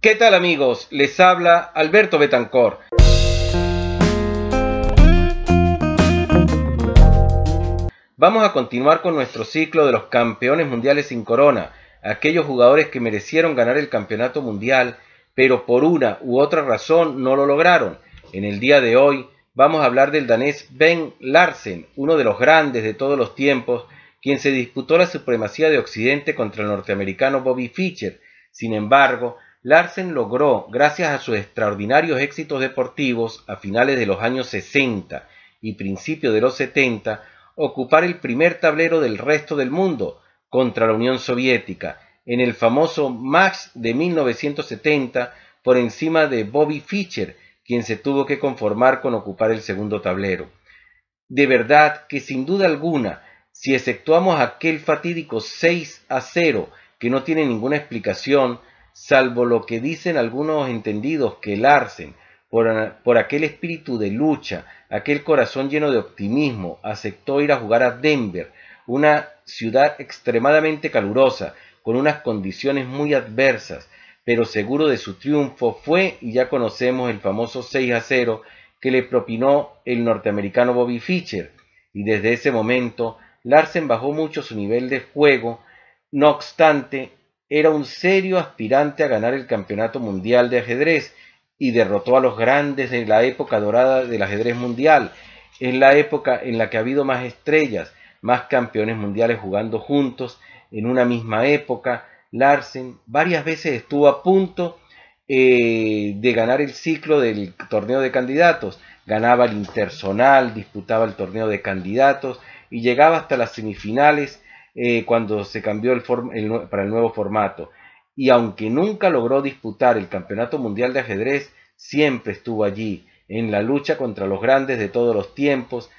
¿Qué tal amigos? Les habla Alberto Betancor. Vamos a continuar con nuestro ciclo de los campeones mundiales sin corona, aquellos jugadores que merecieron ganar el campeonato mundial, pero por una u otra razón no lo lograron. En el día de hoy vamos a hablar del danés Ben Larsen, uno de los grandes de todos los tiempos, quien se disputó la supremacía de Occidente contra el norteamericano Bobby Fischer. Sin embargo, Larsen logró, gracias a sus extraordinarios éxitos deportivos a finales de los años 60 y principios de los 70, ocupar el primer tablero del resto del mundo contra la Unión Soviética en el famoso Max de 1970 por encima de Bobby Fischer, quien se tuvo que conformar con ocupar el segundo tablero. De verdad que sin duda alguna, si exceptuamos aquel fatídico 6 a 0 que no tiene ninguna explicación, salvo lo que dicen algunos entendidos que Larsen, por, por, aquel espíritu de lucha, aquel corazón lleno de optimismo, aceptó ir a jugar a Denver, una ciudad extremadamente calurosa, con unas condiciones muy adversas, pero seguro de su triunfo fue, y ya conocemos el famoso 6 a 0 que le propinó el norteamericano Bobby Fischer, y desde ese momento Larsen bajó mucho su nivel de juego, no obstante, era un serio aspirante a ganar el Campeonato Mundial de Ajedrez y derrotó a los grandes en la época dorada del ajedrez mundial. en la época en la que ha habido más estrellas, más campeones mundiales jugando juntos en una misma época. Larsen varias veces estuvo a punto eh, de ganar el ciclo del torneo de candidatos. Ganaba el intersonal, disputaba el torneo de candidatos y llegaba hasta las semifinales eh, cuando se cambió el, para el nuevo formato. Y aunque nunca logró disputar el Campeonato Mundial de Ajedrez, siempre estuvo allí, en la lucha contra los grandes de todos los tiempos.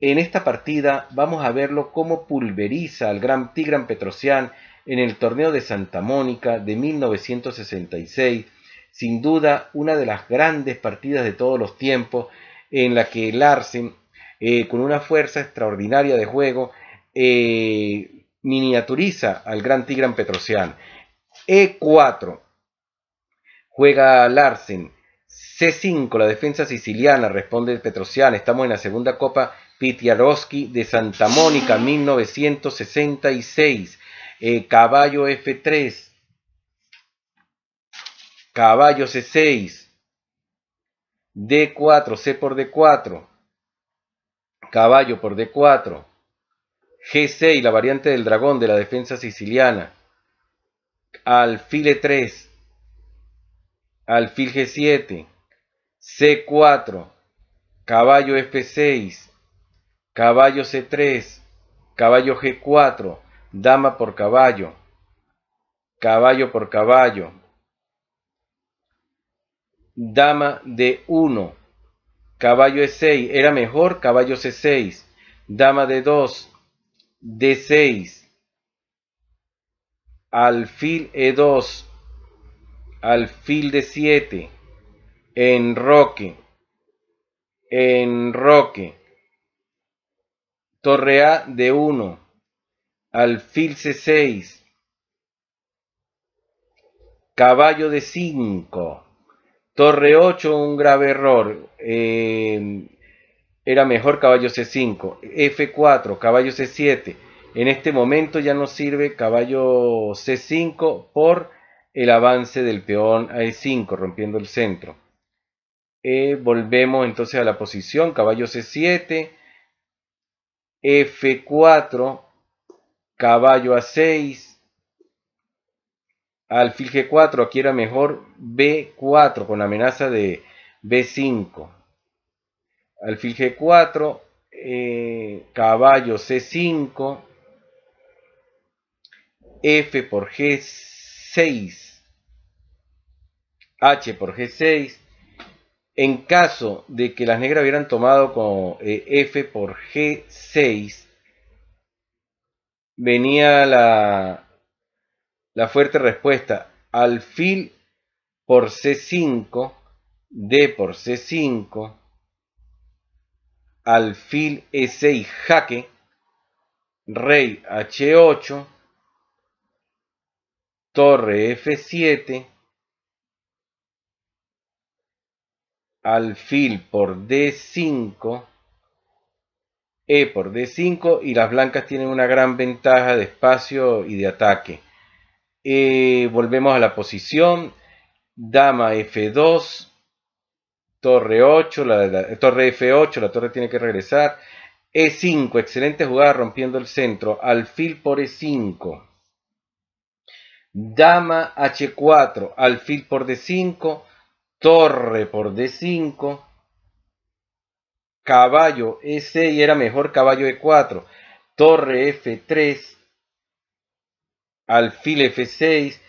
En esta partida vamos a verlo cómo pulveriza al gran Tigran Petrosian en el torneo de Santa Mónica de 1966, sin duda una de las grandes partidas de todos los tiempos en la que Larsen, eh, con una fuerza extraordinaria de juego, eh, miniaturiza al gran Tigran Petrosian. E4. Juega Larsen. C5, la defensa siciliana, responde Petrosian. Estamos en la segunda copa Pitiarowski de Santa Mónica, 1966. Eh, caballo F3. Caballo C6. D4, C por D4. Caballo por D4. G6, la variante del dragón de la defensa siciliana. Alfil e 3. Alfil G7. C4. Caballo F6. Caballo C3. Caballo G4. Dama por caballo. Caballo por caballo. Dama D1. Caballo E6. Era mejor caballo C6. Dama D2 D6, alfil E2, alfil D7, enroque, enroque, torre A D1, alfil C6, caballo de 5, torre 8, un grave error, eh, era mejor caballo C5, F4, caballo C7. En este momento ya no sirve caballo C5 por el avance del peón a E5, rompiendo el centro. Eh, volvemos entonces a la posición, caballo C7, F4, caballo A6, alfil G4, aquí era mejor B4 con amenaza de B5 alfil G4, eh, caballo C5, F por G6, H por G6. En caso de que las negras hubieran tomado con eh, F por G6, venía la, la fuerte respuesta alfil por C5, D por C5, alfil E6 jaque, rey H8, torre F7, alfil por D5, E por D5 y las blancas tienen una gran ventaja de espacio y de ataque. Eh, volvemos a la posición, dama F2, torre 8, la, eh, F8, la torre tiene que regresar. E5, excelente jugada rompiendo el centro. Alfil por E5. Dama H4, alfil por D5, torre por D5. Caballo E6 era mejor caballo E4. Torre F3, alfil F6,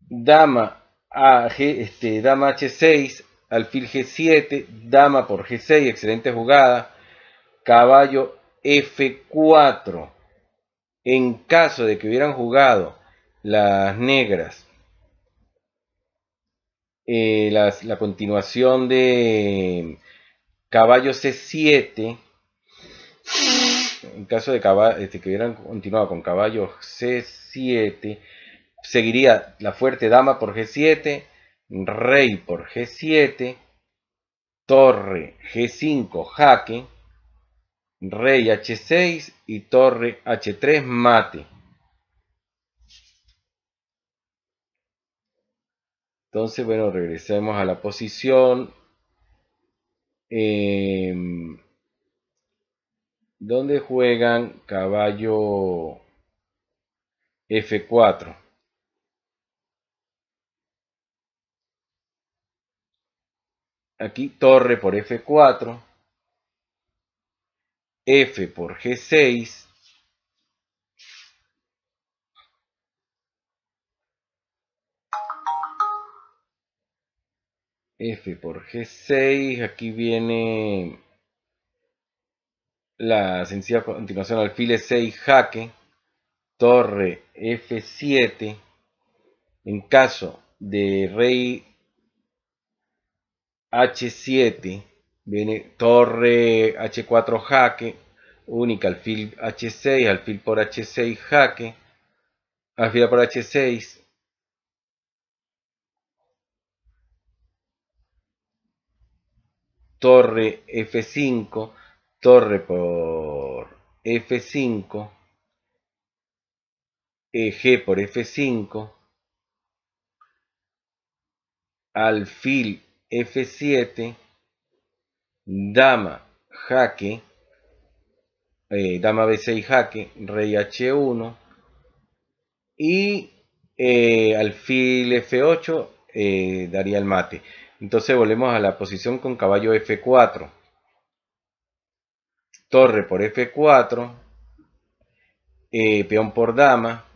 dama, a, este, dama H6, alfil G7, dama por G6, excelente jugada, caballo F4. En caso de que hubieran jugado las negras, eh, la continuación de caballo C7, en caso de este, que hubieran continuado con caballo C7, seguiría la fuerte dama por G7, rey por g7, torre g5 jaque, rey h6 y torre h3 mate. Entonces, bueno, regresemos a la posición em, donde juegan caballo F4. aquí torre por F4, F por G6, F por G6, aquí viene la sencilla continuación alfil E6 jaque, torre F7, en caso de rey H7, viene torre H4 jaque, única alfil H6, alfil por H6 jaque, alfil por H6, torre F5, torre por F5, EG por F5, alfil F7, dama, jaque, eh, dama B6, jaque, rey H1 y eh, alfil F8 eh, daría el mate. Entonces volvemos a la posición con caballo F4. Torre por F4. peón por dama.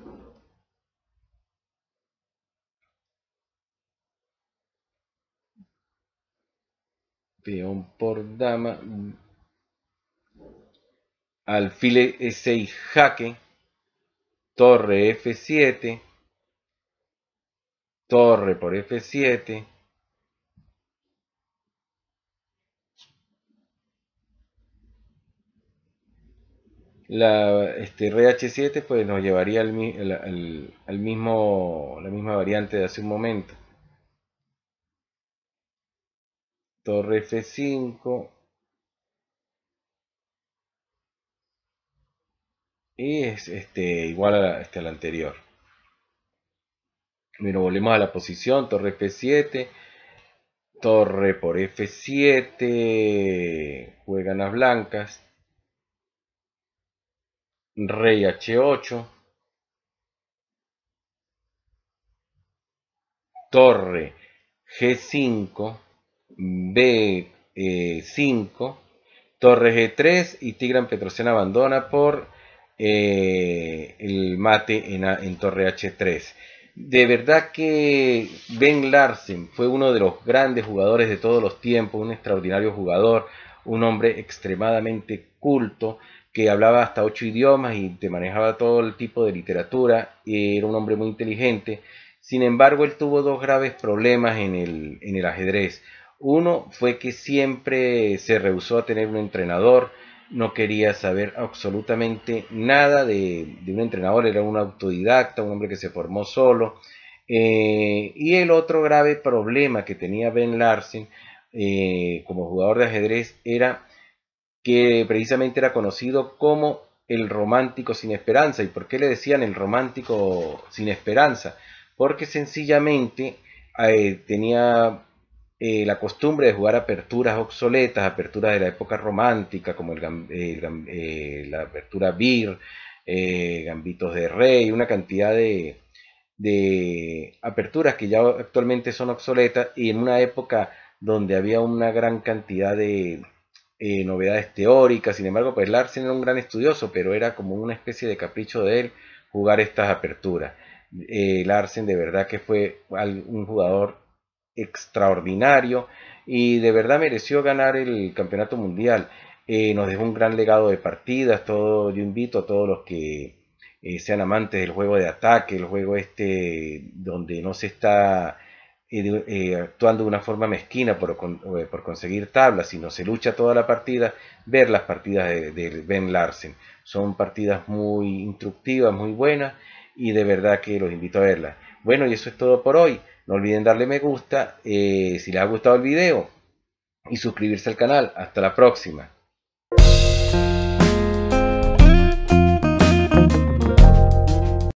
peón por dama, alfil E6 jaque, torre F7, torre por F7, la este, RH7 pues nos llevaría al mismo, la misma variante de hace un momento. torre F5 y es este, igual a este, anterior bueno, volvemos a la posición, torre F7 torre por F7 juegan las blancas rey H8 torre G5 B5, torre G3 y Tigran Petrosian abandona por eh, el mate en, Torre H3. De verdad que Ben Larsen fue uno de los grandes jugadores de todos los tiempos, un extraordinario jugador, un hombre extremadamente culto que hablaba hasta ocho idiomas y te manejaba todo el tipo de literatura, era un hombre muy inteligente. Sin embargo, él tuvo dos graves problemas en el ajedrez. Uno fue que siempre se rehusó a tener un entrenador, no quería saber absolutamente nada de, un entrenador, era un autodidacta, un hombre que se formó solo. Eh, y el otro grave problema que tenía Ben Larsen eh, como jugador de ajedrez era que precisamente era conocido como el romántico sin esperanza. ¿Y por qué le decían el romántico sin esperanza? Porque sencillamente eh, tenía eh, la costumbre de jugar aperturas obsoletas, aperturas de la época romántica, como el, eh, la apertura Beer, eh, Gambitos de Rey, una cantidad de, de, aperturas que ya actualmente son obsoletas y en una época donde había una gran cantidad de novedades teóricas, sin embargo, pues Larsen era un gran estudioso, pero era como una especie de capricho de él jugar estas aperturas. Larsen de verdad que fue un jugador extraordinario y de verdad mereció ganar el campeonato mundial. Eh, nos dejó un gran legado de partidas. Todo, yo invito a todos los que eh, sean amantes del juego de ataque, el juego este donde no se está eh, actuando de una forma mezquina por, por, conseguir tablas, sino se lucha toda la partida, ver las partidas de, de Ben Larsen. Son partidas muy instructivas, muy buenas y de verdad que los invito a verlas. Bueno, y eso es todo por hoy. No olviden darle me gusta eh, si les ha gustado el video y suscribirse al canal. Hasta la próxima.